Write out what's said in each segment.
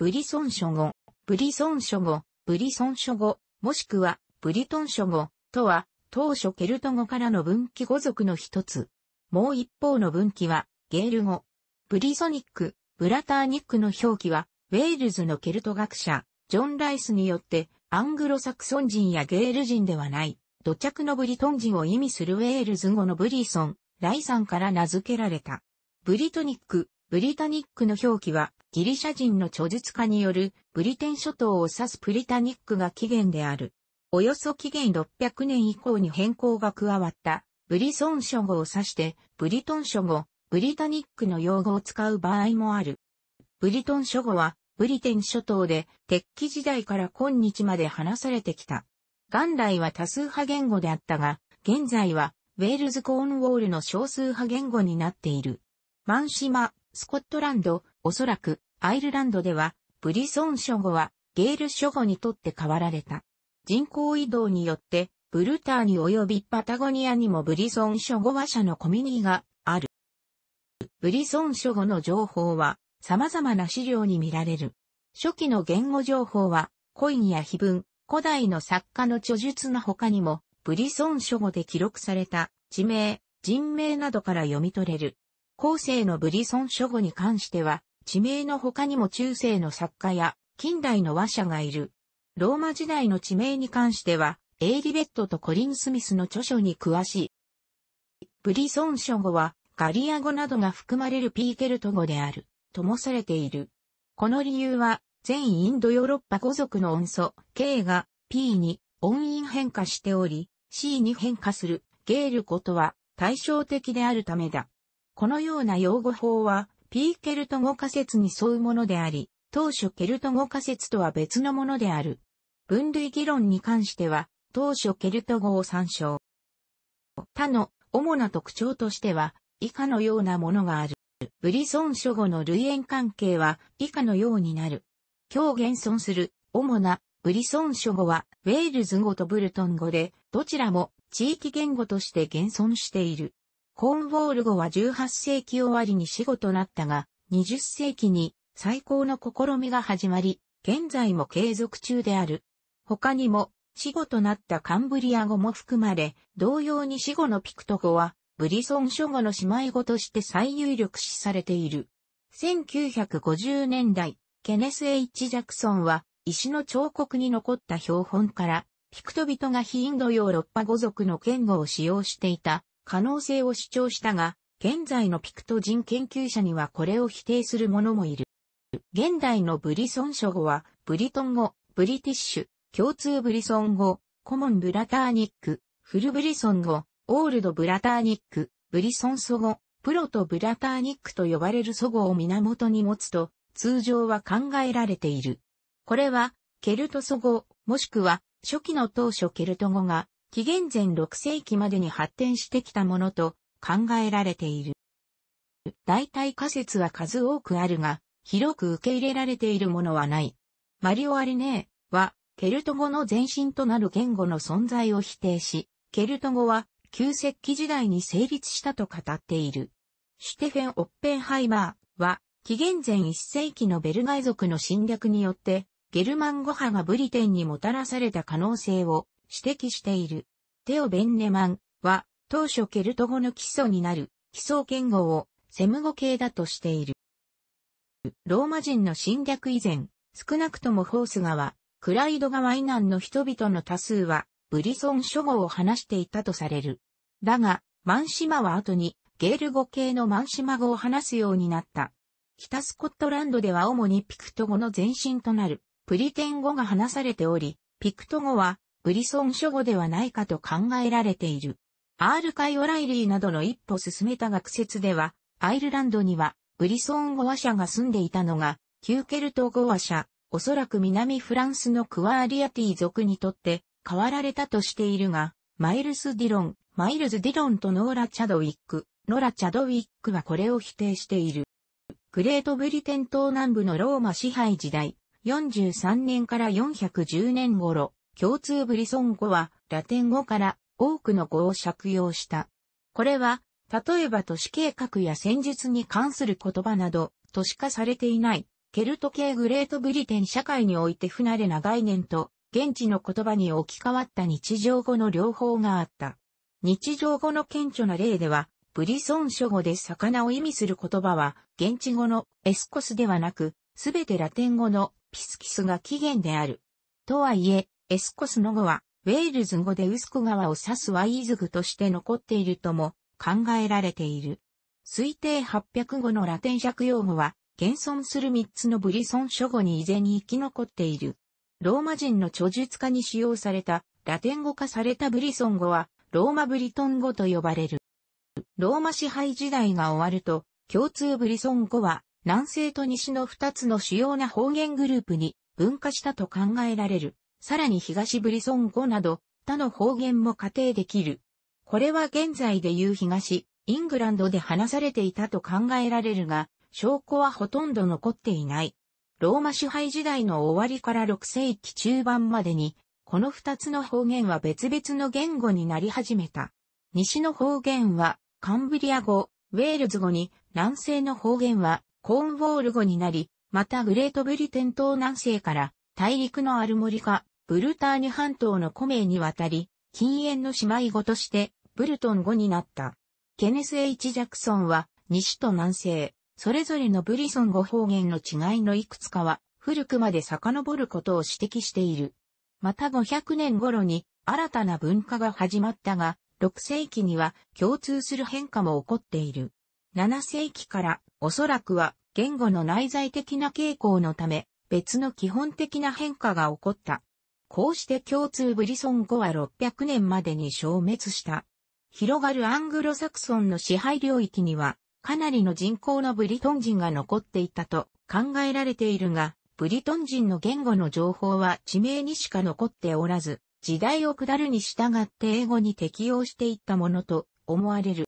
ブリソン諸語、ブリソン諸語、ブリソン諸語、もしくは、ブリトン諸語、とは、当初ケルト語からの分岐語族の一つ。もう一方の分岐は、ゲール語。ブリソニック、ブラターニックの表記は、ウェールズのケルト学者、ジョン・ライスによって、アングロサクソン人やゲール人ではない、土着のブリトン人を意味するウェールズ語のブリソン、ライさんから名付けられた。ブリトニック、ブリタニックの表記は、ギリシャ人の著述家による、ブリテン諸島を指すプリタニックが起源である。およそ紀元600年以降に変更が加わった、ブリソン諸語を指して、ブリトン諸語、ブリタニックの用語を使う場合もある。ブリトン諸語は、ブリテン諸島で、鉄器時代から今日まで話されてきた。元来は多数派言語であったが、現在は、ウェールズ・コーンウォールの少数派言語になっている。マンシマ、スコットランド、おそらくアイルランドでは、ブリソン諸語はゲール諸語にとって変わられた。人口移動によって、ブルターニ及びパタゴニアにもブリソン諸語話者のコミュニがある。ブリソン諸語の情報は様々な資料に見られる。初期の言語情報は、コインや碑文、古代の作家の著述の他にも、ブリソン諸語で記録された地名、人名などから読み取れる。後世のブリソン書語に関しては、地名の他にも中世の作家や近代の話者がいる。ローマ時代の地名に関しては、エイリベットとコリン・スミスの著書に詳しい。ブリソン書語は、ガリア語などが含まれるピーケルト語である、ともされている。この理由は、全インドヨーロッパ語族の音素、K が P に音韻変化しており、C に変化する、ゲール語とは対照的であるためだ。このような用語法は、P ケルト語仮説に沿うものであり、当初ケルト語仮説とは別のものである。分類議論に関しては、当初ケルト語を参照。他の主な特徴としては、以下のようなものがある。ブリソン諸語の類縁関係は以下のようになる。今日現存する主なブリソン諸語はウェールズ語とブルトン語で、どちらも地域言語として現存している。コーンウォール語は18世紀終わりに死語となったが、20世紀に最高の試みが始まり、現在も継続中である。他にも、死語となったカンブリア語も含まれ、同様に死語のピクト語は、ブリソン諸語の姉妹語として最有力視されている。1950年代、ケネス・エイチ・ジャクソンは、石の彫刻に残った標本から、ピクト人が非インドヨーロッパ語族の言語を使用していた可能性を主張したが、現在のピクト人研究者にはこれを否定する者もいる。現代のブリソン諸語は、ブリトン語、ブリティッシュ、共通ブリソン語、コモンブラターニック、フルブリソン語、オールドブラターニック、ブリソン祖語、プロとブラターニックと呼ばれる祖語を源に持つと、通常は考えられている。これは、ケルト祖語、もしくは、初期の当初ケルト語が、紀元前6世紀までに発展してきたものと考えられている。大体仮説は数多くあるが、広く受け入れられているものはない。マリオ・アリネーは、ケルト語の前身となる言語の存在を否定し、ケルト語は旧石器時代に成立したと語っている。シュテフェン・オッペンハイマーは、紀元前1世紀のベルガイ族の侵略によって、ゲルマン語派がブリテンにもたらされた可能性を指摘している。テオ・ベンネマンは、当初ケルト語の基礎になる、基礎言語をセム語系だとしている。ローマ人の侵略以前、少なくともホース川、クライド川以南の人々の多数は、ブリソン諸語を話していたとされる。だが、マンシマは後に、ゲール語系のマンシマ語を話すようになった。北スコットランドでは主にピクト語の前身となる、プリテン語が話されており、ピクト語はブリソン諸語ではないかと考えられている。アール・カイ・オライリーなどの一歩進めた学説では、アイルランドにはブリソン語話者が住んでいたのが、キューケルト語話者、おそらく南フランスのクワーリアティ族にとって変わられたとしているが、マイルス・ディロン、マイルズ・ディロンとノーラ・チャドウィック、ノラ・チャドウィックはこれを否定している。グレートブリテン島南部のローマ支配時代、43年から410年頃、共通ブリソン語はラテン語から多くの語を借用した。これは、例えば都市計画や戦術に関する言葉など、都市化されていない、ケルト系グレートブリテン社会において不慣れな概念と、現地の言葉に置き換わった日常語の両方があった。日常語の顕著な例では、ブリソン諸語で魚を意味する言葉は、現地語のエスコスではなく、すべてラテン語のピスキスが起源である。とはいえ、エスコスの語は、ウェールズ語でウスコ川を指すワイーズグとして残っているとも考えられている。推定800語のラテン借用語は、現存する3つのブリソン諸語に依然生き残っている。ローマ人の著述家に使用された、ラテン語化されたブリソン語は、ローマブリトン語と呼ばれる。ローマ支配時代が終わると、共通ブリソン語は、南西と西の2つの主要な方言グループに分化したと考えられる。さらに東ブリソン語など、他の方言も仮定できる。これは現在でいう東、イングランドで話されていたと考えられるが、証拠はほとんど残っていない。ローマ支配時代の終わりから6世紀中盤までに、この二つの方言は別々の言語になり始めた。西の方言はカンブリア語、ウェールズ語に、南西の方言はコーンウォール語になり、またグレートブリテン島南西から大陸のアルモリカ、ブルターニュ半島の古名にわたり、禁煙の姉妹語として、ブルトン語になった。ケネス・ H・ ジャクソンは、西と南西、それぞれのブリソン語方言の違いのいくつかは、古くまで遡ることを指摘している。また500年頃に、新たな文化が始まったが、6世紀には共通する変化も起こっている。7世紀からおそらくは言語の内在的な傾向のため別の基本的な変化が起こった。こうして共通ブリソン語は600年までに消滅した。広がるアングロサクソンの支配領域には、かなりの人口のブリトン人が残っていたと考えられているが、ブリトン人の言語の情報は地名にしか残っておらず、時代を下るに従って英語に適応していったものと思われる。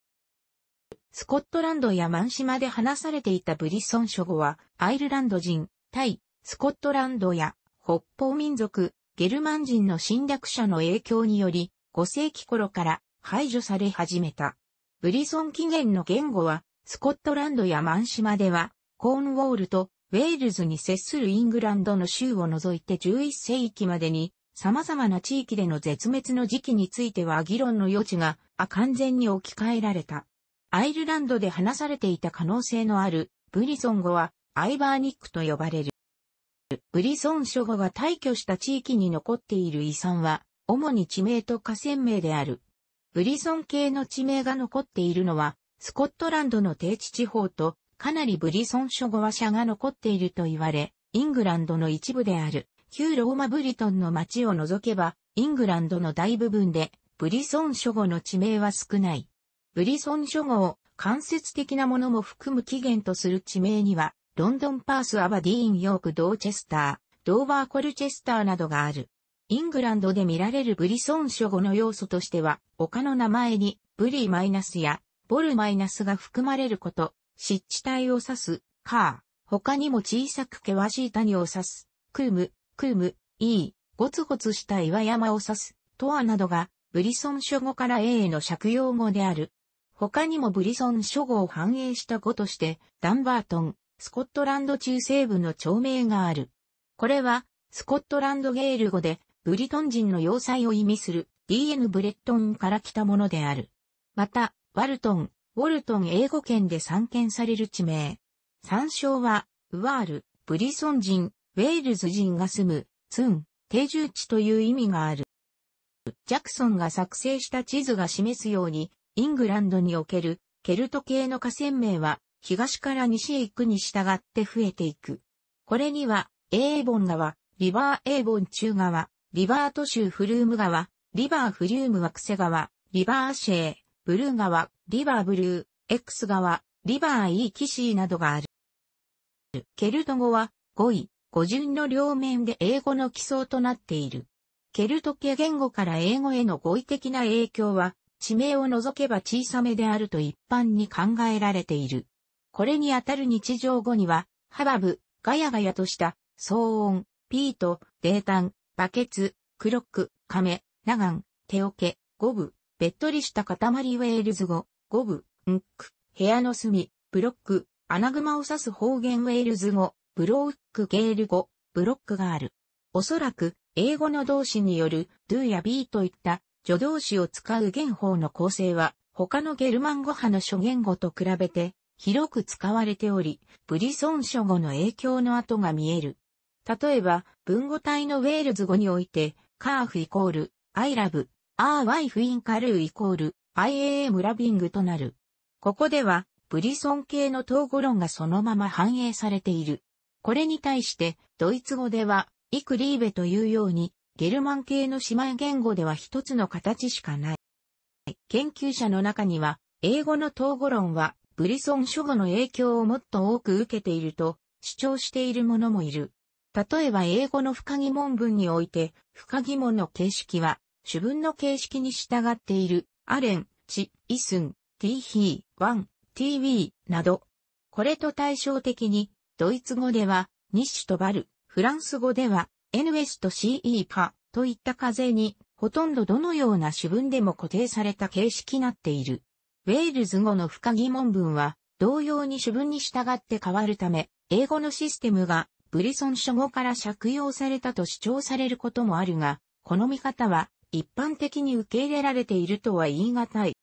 スコットランドやマン島で話されていたブリソン諸語は、アイルランド人、タイ、スコットランドや北方民族、ゲルマン人の侵略者の影響により、5世紀頃から排除され始めた。ブリソン起源の言語は、スコットランドやマン島では、コーンウォールとウェールズに接するイングランドの州を除いて11世紀までに、様々な地域での絶滅の時期については議論の余地が、あ完全に置き換えられた。アイルランドで話されていた可能性のある、ブリソン語は、アイバーニックと呼ばれる。ブリソン諸語が退去した地域に残っている遺産は、主に地名と河川名である。ブリソン系の地名が残っているのは、スコットランドの低地地方と、かなりブリソン諸語話者が残っていると言われ、イングランドの一部である、旧ローマブリトンの町を除けば、イングランドの大部分で、ブリソン諸語の地名は少ない。ブリソン諸語を間接的なものも含む起源とする地名には、ロンドンパース、アバディーン、ヨーク、ドーチェスター、ドーバーコルチェスターなどがある。イングランドで見られるブリソン諸語の要素としては、丘の名前にブリーマイナスやボルマイナスが含まれること、湿地帯を指す、カー、他にも小さく険しい谷を指す、クーム、クーム、イー、ゴツゴツした岩山を指す、トアなどが、ブリソン諸語から A への借用語である。他にもブリソン諸語を反映した語として、ダンバートン、スコットランド中西部の町名がある。これは、スコットランドゲール語で、ブリトン人の要塞を意味する DN ブレットンから来たものである。また、ワルトン、ウォルトン英語圏で散見される地名。参照は、ウワール、ブリソン人、ウェールズ人が住む、ツン、定住地という意味がある。ジャクソンが作成した地図が示すように、イングランドにおけるケルト系の河川名は東から西へ行くに従って増えていく。これには、エーボン川、リバーエーボン中川、リバート州フルーム川、リバーフリウム惑星川、リバーシェー、ブルー川、リバーブルー、X 川、リバーイーキシーなどがある。ケルト語は5位、語順の両面で英語の基礎となっている。ケルト系言語から英語への語彙的な影響は、地名を除けば小さめであると一般に考えられている。これにあたる日常後には、ハバブ、ガヤガヤとした、騒音、ピート、タン、バケツ、クロック、カメ、ナガン、手桶、ゴブ、べっとりした塊ウェールズ語、ゴブ、ンク、部屋の隅、ブロック、アナグマを指す方言ウェールズ語、ブロックゲール語、ブロックがある。おそらく、英語の動詞による、ドゥやビーといった助動詞を使う言法の構成は、他のゲルマン語派の諸言語と比べて広く使われており、ブリソン書語の影響の跡が見える。例えば、文語体のウェールズ語において、カーフイコール、アイラブ、アーワイフインカルーイコール、アイ m ームラビングとなる。ここでは、ブリソン系の統語論がそのまま反映されている。これに対して、ドイツ語では、イクリーベというように、ゲルマン系の姉妹言語では一つの形しかない。研究者の中には、英語の統語論はグリソン諸語の影響をもっと多く受けていると主張している者もいる。例えば英語の不可疑問文において、不可疑問の形式は、主文の形式に従っている、アレン、チ、イスン、ティーヒー、ワン、ティーウィー、など。これと対照的に、ドイツ語では、ニッシュとバル、フランス語では、エヌエスとシーイーパといった風に、ほとんどどのような主文でも固定された形式になっている。ウェールズ語の不可疑問文は、同様に主文に従って変わるため、英語のシステムがブリソン書語から借用されたと主張されることもあるが、この見方は一般的に受け入れられているとは言い難い。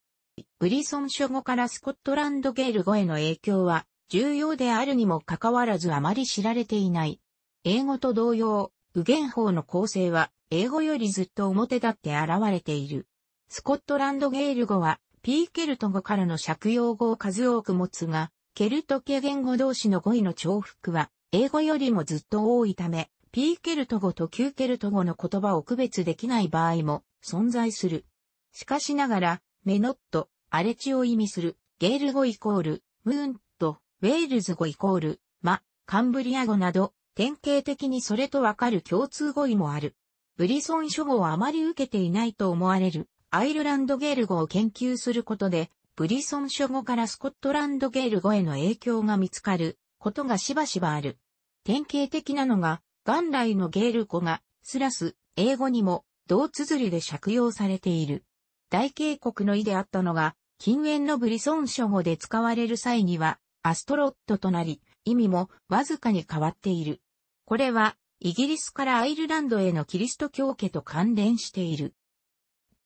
ブリソン書語からスコットランドゲール語への影響は重要であるにもかかわらずあまり知られていない。英語と同様、右言法の構成は英語よりずっと表立って現れている。スコットランドゲール語はピーケルト語からの借用語を数多く持つが、ケルト系言語同士の語彙の重複は、英語よりもずっと多いため、ピーケルト語と旧ケルト語の言葉を区別できない場合も存在する。しかしながら、メノット、荒レ地を意味する、ゲール語イコール、ムーンと、ウェールズ語イコール、マ、カンブリア語など、典型的にそれとわかる共通語彙もある。ブリソン諸語をあまり受けていないと思われるアイルランドゲール語を研究することで、ブリソン書語からスコットランドゲール語への影響が見つかることがしばしばある。典型的なのが、元来のゲール語が、スラス、英語にも、同綴りで借用されている。大渓谷の意であったのが、近縁のブリソン書語で使われる際には、アストロットとなり、意味もわずかに変わっている。これは、イギリスからアイルランドへのキリスト教家と関連している。